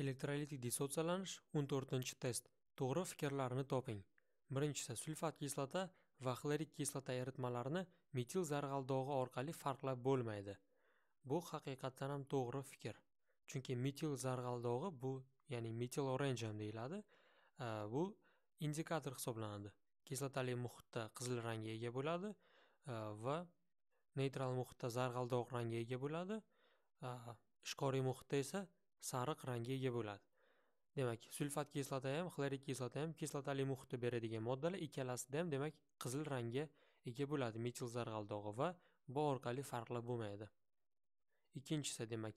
elektrolitik dissotsialanish 14 test to'g'ri fikrlarni toping birinchisi sulfat kislota va xlorid kislota eritmalarini metil zarg'aldog'i orqali farqlab bo'lmaydi bu haqiqatan ham to'g'ri fikr chunki metil zarg'aldog'i bu ya'ni metil orange ham deyiladi bu indikator hisoblanadi kislotali muhitda qizil rangga ega bo'ladi va neytral muhitda zarg'aldog' rangga ega bo'ladi ishqoriy muhitda esa sariq rangga ega bo'ladi demak sulfat kislota ham xlorid kislota ham kislotali muhitni beradigan moddalar ikkalasida ham demak qizil rangga ega bo'ladi metil zarg'aldog'i va bu orqali farqli bo'lmaydi ikkinchisi demak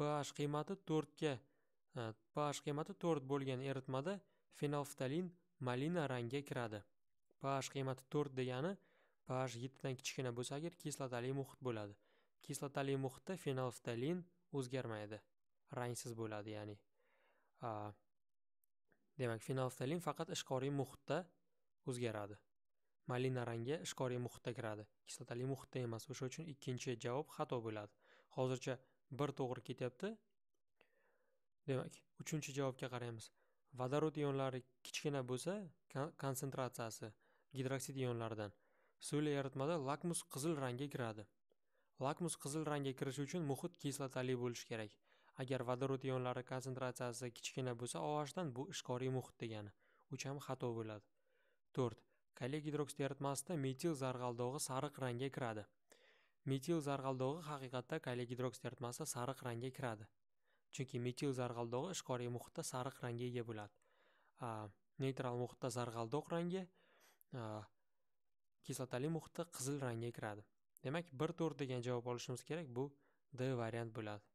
ph qiymati to'rtga e, ph qiymati to'rt bo'lgan eritmada fenolftalin malina rangga kiradi ph qiymati to'rt degani ph yettidan kichkina bo'lsa agar kislotali muhit bo'ladi kislotali muhitda fenolftalin o'zgarmaydi rangsiz bo'ladi ya'ni demak fenolftalin faqat ishqoriy muhitda o'zgaradi malina rangi ishqoriy muhitda kiradi kislotali muhitda emas o'sha uchun ikkinchi javob xato bo'ladi hozircha bir to'g'ri ketyapti demak uchinchi javobga qaraymiz vodorod ionlari kichkina bo'lsa konsentratsiyasi gidroksid ionlaridan suvli eritmada lakmus qizil rangga kiradi lakmus qizil rangga kirishi uchun muhit kislotali bo'lishi kerak agar vodorod ionlari konsentratsiyasi kichkina bo'lsa ohshdan bu ishqoriy muhit degani uch ham xato bo'ladi to'rt kaliy gidroksid eritmasida metil zarg'aldog'i sariq rangga kiradi metil zarg'aldog'i haqiqatda kaliy gidroksid eritmasida sariq rangga kiradi chunki metil zarg'aldog'i ishqoriy muhitda sariq rangga ega bo'ladi neytral muhitda zarg'aldoq rangi kislotali muhitda qizil rangga kiradi demak bir to'rt degan javob olishimiz kerak bu d variant bo'ladi